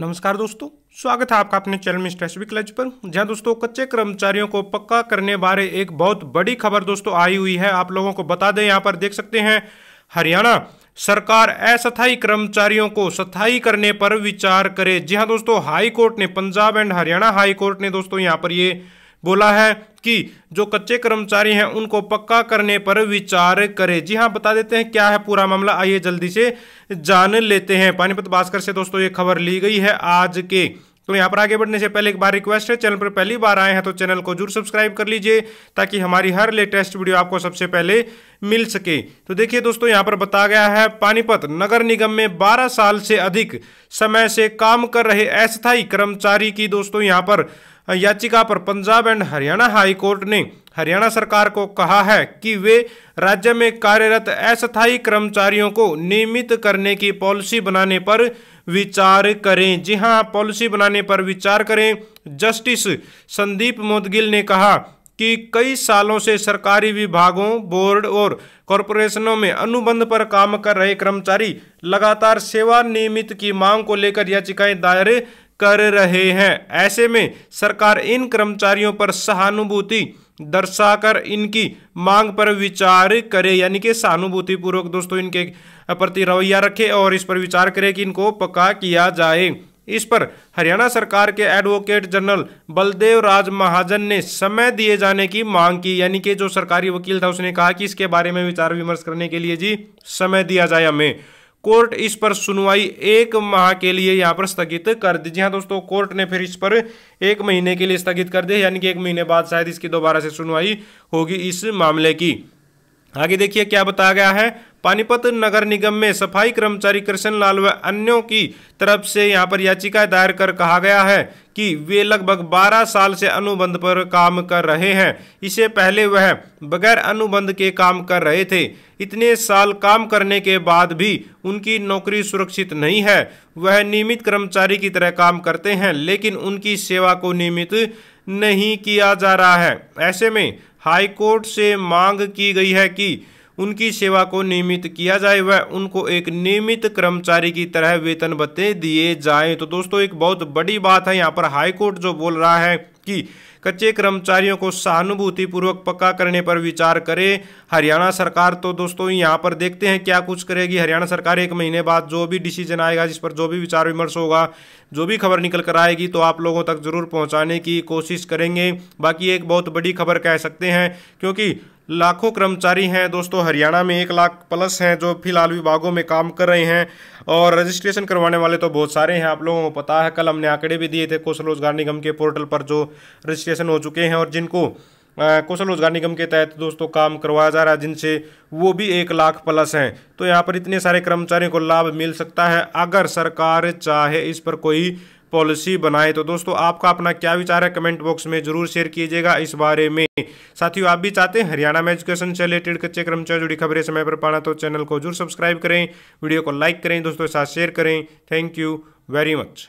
नमस्कार दोस्तों स्वागत है आपका अपने चैनल में स्ट्रेसिफिक लज पर जहां दोस्तों कच्चे कर्मचारियों को पक्का करने बारे एक बहुत बड़ी खबर दोस्तों आई हुई है आप लोगों को बता दें यहां पर देख सकते हैं हरियाणा सरकार अस्थायी कर्मचारियों को स्थायी करने पर विचार करे जी हाँ दोस्तों हाईकोर्ट ने पंजाब एंड हरियाणा हाईकोर्ट ने दोस्तों यहाँ पर ये यह बोला है कि जो कच्चे कर्मचारी हैं उनको पक्का करने पर विचार करें जी हाँ बता देते हैं क्या है पूरा मामला आइए जल्दी से जान लेते हैं पानीपत भास्कर से दोस्तों ये खबर ली गई है आज के तो यहाँ पर आगे बढ़ने से पहले एक बार रिक्वेस्ट है चैनल पर पहली बार आए हैं तो चैनल को जरूर सब्सक्राइब कर लीजिए ताकि हमारी हर लेटेस्ट वीडियो आपको सबसे पहले मिल सके तो देखिए दोस्तों यहाँ पर बताया गया है पानीपत नगर निगम में 12 साल से अधिक समय से काम कर रहे अस्थायी कर्मचारी की दोस्तों यहाँ पर याचिका पर पंजाब एंड हरियाणा हाईकोर्ट ने हरियाणा सरकार को कहा है कि वे राज्य में कार्यरत अस्थायी कर्मचारियों को नियमित करने की पॉलिसी बनाने पर विचार करें जी हाँ पॉलिसी बनाने पर विचार करें जस्टिस संदीप मोदगिल ने कहा कि कई सालों से सरकारी विभागों बोर्ड और कॉरपोरेशनों में अनुबंध पर काम कर रहे कर्मचारी लगातार सेवा नियमित की मांग को लेकर याचिकाएं दायर कर रहे हैं ऐसे में सरकार इन कर्मचारियों पर सहानुभूति दर्शाकर इनकी मांग पर विचार करे यानी कि सहानुभूतिपूर्वक दोस्तों इनके प्रति रवैया रखे और इस पर विचार करे कि इनको पक्का किया जाए इस पर हरियाणा सरकार के एडवोकेट जनरल बलदेव राज महाजन ने समय दिए जाने की मांग की यानी कि जो सरकारी वकील था उसने कहा कि इसके बारे में विचार विमर्श करने के लिए जी समय दिया जाए हमें कोर्ट इस पर सुनवाई एक माह के लिए यहाँ पर स्थगित कर दी जी हाँ दोस्तों कोर्ट ने फिर इस पर एक महीने के लिए स्थगित कर दिया यानी कि एक महीने बाद शायद इसकी दोबारा से सुनवाई होगी इस मामले की आगे देखिए क्या बताया गया है पानीपत नगर निगम में सफाई कर्मचारी कृष्ण लाल व अन्यों की तरफ से यहाँ पर याचिका दायर कर कहा गया है कि वे लगभग 12 साल से अनुबंध पर काम कर रहे हैं इससे पहले वह बगैर अनुबंध के काम कर रहे थे इतने साल काम करने के बाद भी उनकी नौकरी सुरक्षित नहीं है वह नियमित कर्मचारी की तरह काम करते हैं लेकिन उनकी सेवा को नियमित नहीं किया जा रहा है ऐसे में हाईकोर्ट से मांग की गई है कि उनकी सेवा को नियमित किया जाए व उनको एक नियमित कर्मचारी की तरह वेतन भत्ते दिए जाए तो दोस्तों एक बहुत बड़ी बात है यहाँ पर हाईकोर्ट जो बोल रहा है कि कच्चे कर्मचारियों को सहानुभूतिपूर्वक पक्का करने पर विचार करे हरियाणा सरकार तो दोस्तों यहाँ पर देखते हैं क्या कुछ करेगी हरियाणा सरकार एक महीने बाद जो भी डिसीजन आएगा जिस पर जो भी विचार विमर्श होगा जो भी खबर निकल कर आएगी तो आप लोगों तक जरूर पहुँचाने की कोशिश करेंगे बाकी एक बहुत बड़ी खबर कह सकते हैं क्योंकि लाखों कर्मचारी हैं दोस्तों हरियाणा में एक लाख प्लस हैं जो फिलहाल विभागों में काम कर रहे हैं और रजिस्ट्रेशन करवाने वाले तो बहुत सारे हैं आप लोगों को पता है कल हमने आंकड़े भी दिए थे कौशल रोजगार निगम के पोर्टल पर जो रजिस्ट्रेशन हो चुके हैं और जिनको कौशल रोजगार निगम के तहत दोस्तों काम करवाया जा रहा है जिनसे वो भी एक लाख प्लस हैं तो यहाँ पर इतने सारे कर्मचारियों को लाभ मिल सकता है अगर सरकार चाहे इस पर कोई पॉलिसी बनाए तो दोस्तों आपका अपना क्या विचार है कमेंट बॉक्स में जरूर शेयर कीजिएगा इस बारे में साथियों आप भी चाहते हैं हरियाणा में एजुकेशन से रिलेटेड कच्चे कर्मचारी जुड़ी खबरें समय पर पाना तो चैनल को जरूर सब्सक्राइब करें वीडियो को लाइक करें दोस्तों के साथ शेयर करें थैंक यू वेरी मच